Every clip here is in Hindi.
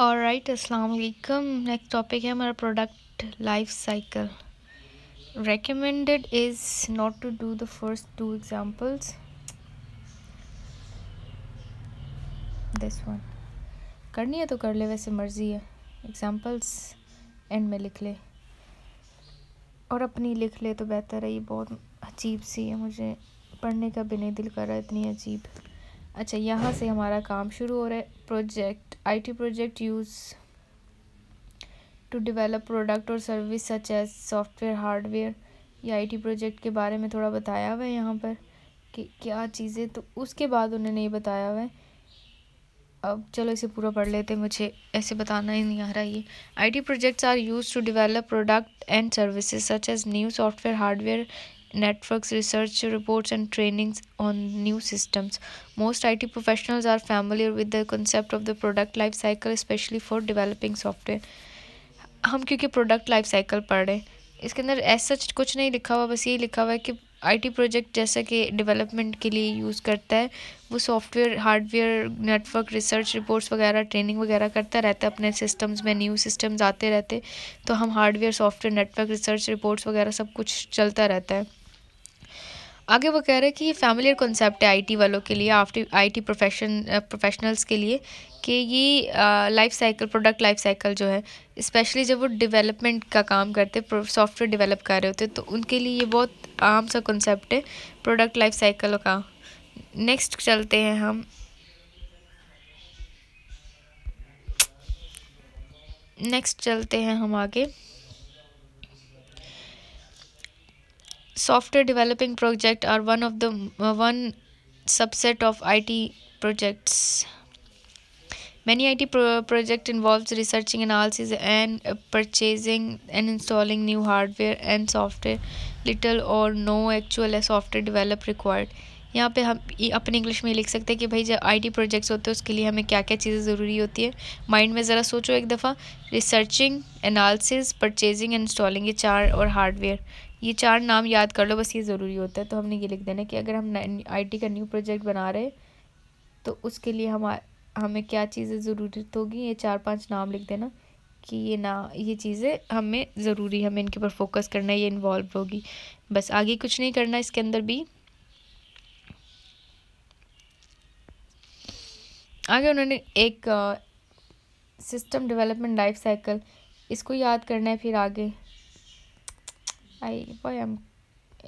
और राइट असलकम नेक्स्ट टॉपिक है हमारा product life cycle recommended is not to do the first two examples this one करनी है तो कर ले वैसे मर्ज़ी है एग्जांपल्स एंड में लिख ले और अपनी लिख ले तो बेहतर है ये बहुत अजीब सी है मुझे पढ़ने का भी नहीं दिल कर रहा इतनी अजीब अच्छा यहाँ से हमारा काम शुरू हो रहा है project IT project used to develop product or service such as software, hardware या IT project के बारे में थोड़ा बताया हुआ है यहाँ पर कि क्या चीज़ें तो उसके बाद उन्होंने ये बताया हुआ है अब चलो इसे पूरा पढ़ लेते हैं मुझे ऐसे बताना ही नहीं आ रहा ये IT projects are use to develop product and services such as new software hardware networks, research reports, and trainings on new systems. Most IT professionals are familiar with the concept of the product life cycle, especially for developing software. हम क्योंकि प्रोडक्ट लाइफ साइकिल पढ़ रहे हैं इसके अंदर ऐसा कुछ नहीं लिखा हुआ बस ये लिखा हुआ है कि आईटी प्रोजेक्ट जैसा कि डेवलपमेंट के लिए यूज़ करता है वो software hardware network research reports वगैरह ट्रेनिंग वगैरह करता रहता है अपने सिस्टम्स में न्यू सिस्टम्स आते रहते तो हम hardware software network research reports वगैरह सब कुछ चलता रहता है आगे वो कह रहे हैं कि ये फैमिलियर कॉन्सेप्ट है आईटी वालों के लिए आफ्टर आईटी प्रोफेशन प्रोफेशनल्स के लिए कि ये life cycle product life cycle जो है स्पेशली जब वो डेवलपमेंट का काम करते सॉफ्टवेयर डेवलप कर रहे होते तो उनके लिए ये बहुत आम सा कॉन्सेप्ट है प्रोडक्ट लाइफ साइकिल का नेक्स्ट चलते हैं हम नेक्स्ट चलते हैं हम आगे software developing project are one of the uh, one subset of IT projects. Many IT pro project involves researching analysis and uh, purchasing and installing new hardware and software. Little or no actual software develop required. यहाँ पे हम अपने इंग्लिश में लिख सकते हैं कि भाई जब आईटी प्रोजेक्ट्स होते हैं उसके लिए हमें क्या क्या चीज़ें ज़रूरी होती है माइंड में ज़रा सोचो एक दफ़ा रिसर्चिंग एनालिसिस परचेजिंग इंस्टॉलिंग ये चार और हार्डवेयर ये चार नाम याद कर लो बस ये ज़रूरी होता है तो हमने ये लिख देना कि अगर हम आईटी का न्यू प्रोजेक्ट बना रहे तो उसके लिए हम हमें क्या चीज़ें ज़रूरत होगी ये चार पांच नाम लिख देना कि ये ना ये चीज़ें हमें ज़रूरी हमें इनके ऊपर फोकस करना है ये इन्वॉल्व होगी बस आगे कुछ नहीं करना इसके अंदर भी आगे उन्होंने एक सिस्टम डेवलपमेंट लाइफ साइकिल इसको याद करना है फिर आगे I Y M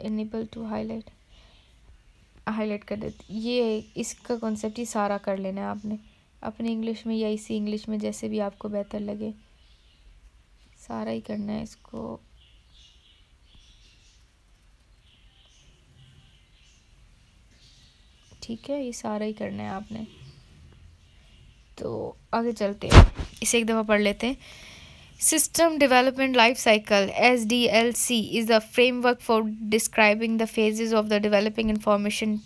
enable to highlight highlight कर देते ये इसका कॉन्सेप्ट ही सारा कर लेना है आपने अपने इंग्लिश में या इसी इंग्लिश में जैसे भी आपको बेहतर लगे सारा ही करना है इसको ठीक है ये सारा ही करना है आपने तो आगे चलते हैं इसे एक दफ़ा पढ़ लेते हैं System Development Life Cycle SDLC is a framework for describing the phases of the developing information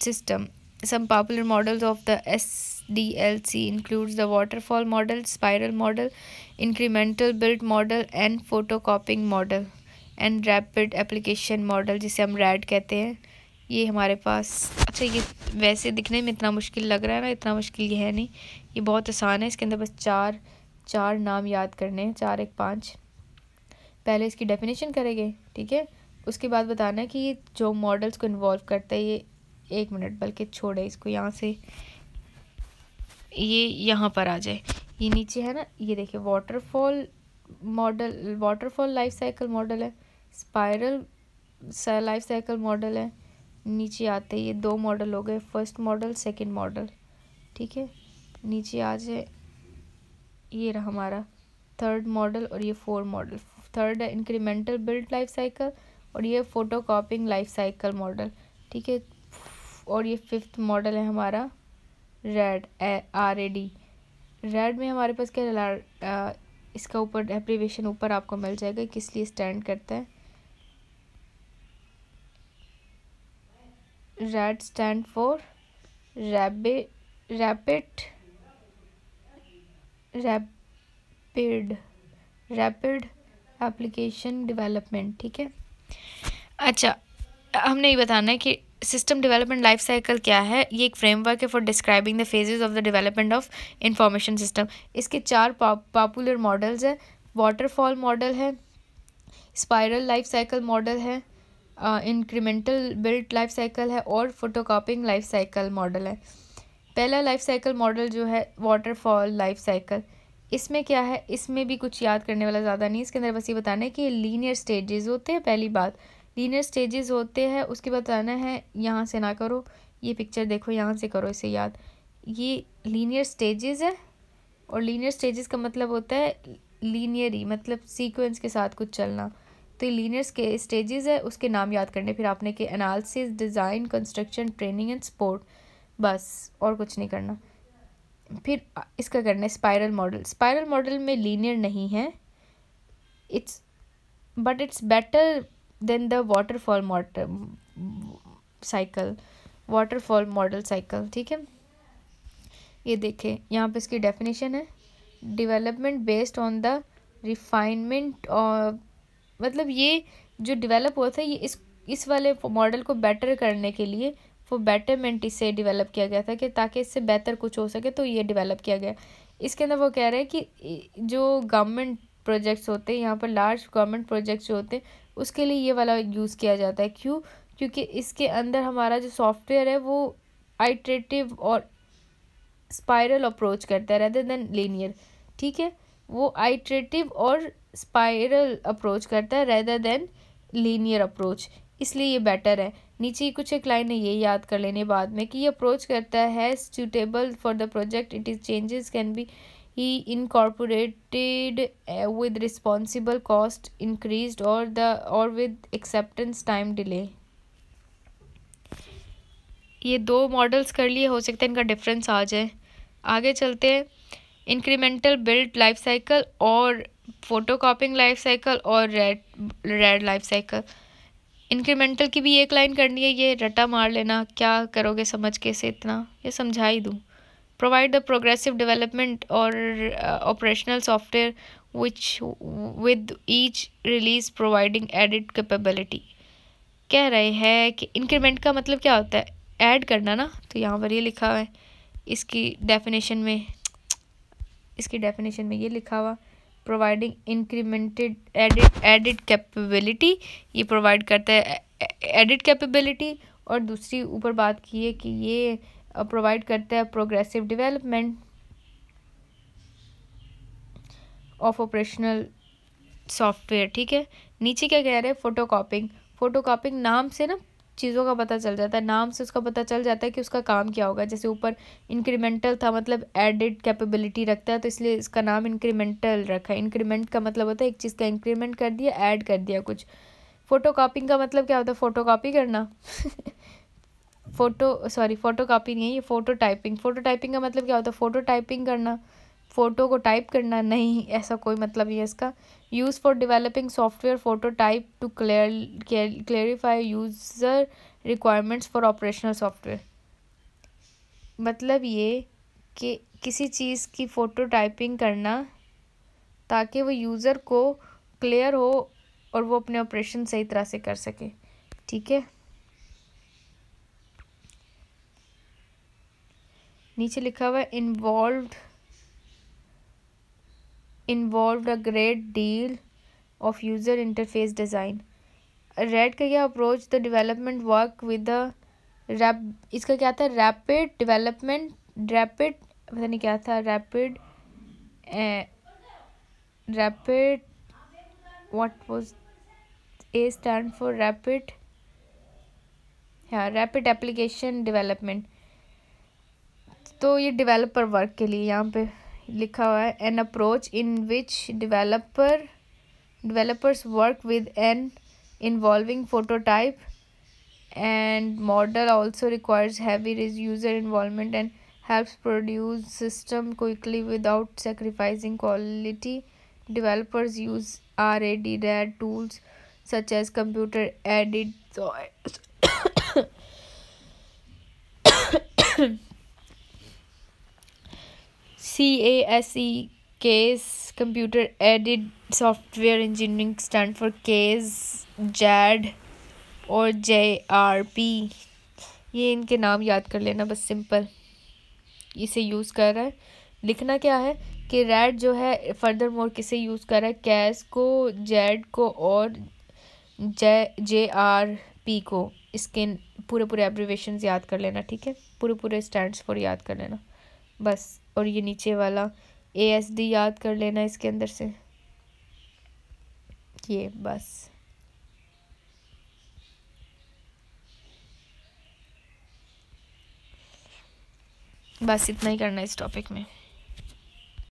system. Some popular models of the SDLC includes the waterfall model, spiral model, incremental build model and photocopying model and rapid application model जिसे हम RAD कहते हैं ये हमारे पास अच्छा ये वैसे दिखने में इतना मुश्किल लग रहा है ना इतना मुश्किल ये है नहीं ये बहुत आसान है इसके अंदर बस चार चार नाम याद करने हैं चार एक पाँच पहले इसकी डेफिनेशन करेंगे ठीक है उसके बाद बताना है कि ये जो मॉडल्स को इन्वॉल्व करता है ये एक मिनट बल्कि छोड़े इसको यहाँ से ये यहाँ पर आ जाए ये नीचे है ना ये देखिए waterfall model waterfall life cycle model है स्पायरल लाइफ साइकिल मॉडल है नीचे आते ये दो मॉडल हो गए फर्स्ट मॉडल सेकंड मॉडल ठीक है नीचे आ जाए ये रहा हमारा थर्ड मॉडल और ये फोर मॉडल थर्ड है इंक्रीमेंटल बिल्ड लाइफ साइकिल और ये photo copying life cycle model ठीक है और ये फिफ्थ मॉडल है हमारा red R A D red में हमारे पास क्या आ, इसका ऊपर एप्रीवेशन ऊपर आपको मिल जाएगा किस लिए स्टैंड करता है red stand for rabbit rapid rapid rapid application development ठीक है अच्छा हमने ये बताना है कि सिस्टम डेवलपमेंट लाइफ साइकिल क्या है ये एक फ्रेमवर्क है for describing the phases of the development of information system इसके चार पॉपुलर मॉडल्स हैं वाटरफॉल मॉडल है स्पायरल लाइफ साइकिल मॉडल है इंक्रीमेंटल बिल्ट लाइफ साइकिल है और फोटोकॉपिंग लाइफ साइकिल मॉडल है पहला लाइफ साइकिल मॉडल जो है वाटरफॉल लाइफ साइकिल इसमें क्या है इसमें भी कुछ याद करने वाला ज़्यादा नहीं इसके अंदर बस ये बताना है कि लीनियर स्टेजेस होते हैं पहली बात लीनियर स्टेजेस होते हैं उसके बताना है यहाँ से ना करो ये पिक्चर देखो यहाँ से करो इसे याद ये लीनियर स्टेजेस है और लीनियर स्टेजेस का मतलब होता है लीनियरी मतलब सीक्वेंस के साथ कुछ चलना तो ये लीनियर स्टेजेस है उसके नाम याद करने फिर आपने के analysis design construction training and support बस और कुछ नहीं करना फिर इसका करना है स्पायरल मॉडल स्पायरल मॉडल में लीनियर नहीं है it's but it's better than the waterfall model cycle waterfall model cycle ठीक है ये देखें यहाँ पे इसकी डेफिनेशन है development based on the refinement और मतलब ये जो डेवलप हुआ था ये इस इस वाले मॉडल को बेटर करने के लिए वो बेटरमेंट इसे डेवलप किया गया था कि ताकि इससे बेहतर कुछ हो सके तो ये डेवलप किया गया इसके अंदर वो कह रहे हैं कि जो गवर्नमेंट प्रोजेक्ट्स होते हैं यहाँ पर लार्ज गवर्नमेंट प्रोजेक्ट्स जो होते हैं उसके लिए ये वाला यूज़ किया जाता है क्यों क्योंकि इसके अंदर हमारा जो सॉफ्टवेयर है वो आइट्रेटिव और स्पायरल अप्रोच करता है रेदर देन लीनियर ठीक है वो आइट्रेटिव और स्पायरल अप्रोच करता है रेदर देन लीनियर अप्रोच इसलिए ये बेटर है नीचे कुछ एक लाइन है ये याद कर लेने बाद में कि ये अप्रोच करता है suitable for the project it is changes can be ही incorporated with responsible cost increase और द और विद एक्सेप्टेंस टाइम डिले ये दो मॉडल्स कर लिए हो सकते हैं इनका डिफरेंस आ जाए आगे चलते हैं इंक्रीमेंटल बिल्ड लाइफ साइकिल और फोटो कॉपिंग लाइफ साइकिल और red red life cycle incremental की भी एक लाइन करनी है ये रटा मार लेना क्या करोगे समझ के से इतना ये समझा ही दूँ प्रोवाइड द प्रोग्रेसिव डेवलपमेंट और operational software which with each release providing edit capability कह रहे हैं कि इंक्रीमेंट का मतलब क्या होता है ऐड करना ना तो यहाँ पर ये लिखा हुआ है इसकी डेफिनेशन में इसकी डेफिनेशन में ये लिखा हुआ providing incremented edit edit capability ये प्रोवाइड करता है एडिट कैपेबिलिटी और दूसरी ऊपर बात की है कि ये प्रोवाइड करता है progressive development of operational software ठीक है नीचे क्या कह रहे हैं फोटो कॉपिंग फोटो कापिंग नाम से ना चीज़ों का पता चल जाता है नाम से उसका पता चल जाता है कि उसका काम क्या होगा जैसे ऊपर इंक्रीमेंटल था मतलब एडिड कैपेबिलिटी रखता है तो इसलिए इसका नाम इंक्रीमेंटल रखा है इंक्रीमेंट का मतलब होता है एक चीज़ का इंक्रीमेंट कर दिया ऐड कर दिया कुछ फ़ोटो कापिंग का मतलब क्या होता है फ़ोटो कापी करना फ़ोटो सॉरी फ़ोटो कापी नहीं है ये फ़ोटो टाइपिंग फ़ोटो टाइपिंग का मतलब क्या होता है फ़ोटो टाइपिंग करना फ़ोटो को टाइप करना नहीं ऐसा कोई मतलब ही है इसका use for developing software photo type to clear clarify user requirements for operational software मतलब ये कि किसी चीज़ की फ़ोटो टाइपिंग करना ताकि वो यूज़र को क्लियर हो और वो अपने ऑपरेशन सही तरह से कर सके ठीक है नीचे लिखा हुआ है involve great deal of user interface design RAD का यह approach the development work with the rap इसका क्या था रैपिड डेवलपमेंट रैपिड पता नहीं क्या था rapid rapid what was a stand for rapid हाँ रैपिड एप्लीकेशन डेवलपमेंट तो ये डेवलपर वर्क के लिए यहाँ पे लिखा हुआ है an approach in developers work with an involving prototype and model also requires heavy user involvement and helps produce system quickly without sacrificing quality developers use rad rad tools such as computer aided C A S E case computer aided software engineering stand for case Z और जे आर पी ये इनके नाम याद कर लेना बस सिंपल इसे यूज़ कर रहा है लिखना क्या है कि रेड जो है फर्दर मोर किसे यूज़ कर रहा है कैस को जेड को और जे जे आर पी को इसके पूरे पूरे एब्रीवेशन याद कर लेना ठीक है पूरे पूरे स्टैंड्स फॉर याद कर लेना बस और ये नीचे वाला ए एस डी याद कर लेना इसके अंदर से ये बस बस इतना ही करना है इस टॉपिक में